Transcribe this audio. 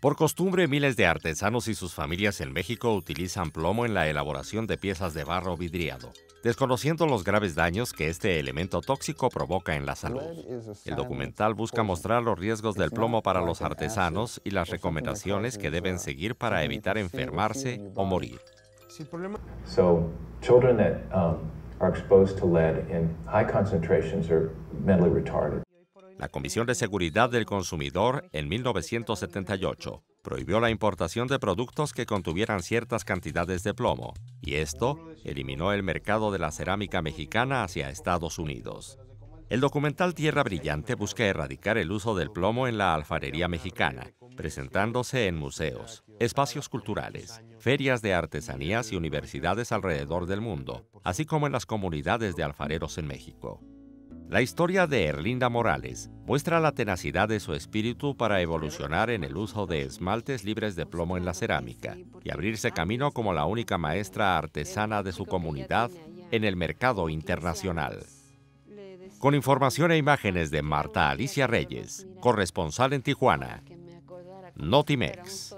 Por costumbre, miles de artesanos y sus familias en México utilizan plomo en la elaboración de piezas de barro vidriado, desconociendo los graves daños que este elemento tóxico provoca en la salud. El documental busca mostrar los riesgos del plomo para los artesanos y las recomendaciones que deben seguir para evitar enfermarse o morir. So, children that um, are exposed to lead in high concentrations are mentally retarded. La Comisión de Seguridad del Consumidor en 1978 prohibió la importación de productos que contuvieran ciertas cantidades de plomo, y esto eliminó el mercado de la cerámica mexicana hacia Estados Unidos. El documental Tierra Brillante busca erradicar el uso del plomo en la alfarería mexicana, presentándose en museos, espacios culturales, ferias de artesanías y universidades alrededor del mundo, así como en las comunidades de alfareros en México. La historia de Erlinda Morales muestra la tenacidad de su espíritu para evolucionar en el uso de esmaltes libres de plomo en la cerámica y abrirse camino como la única maestra artesana de su comunidad en el mercado internacional. Con información e imágenes de Marta Alicia Reyes, corresponsal en Tijuana, Notimex.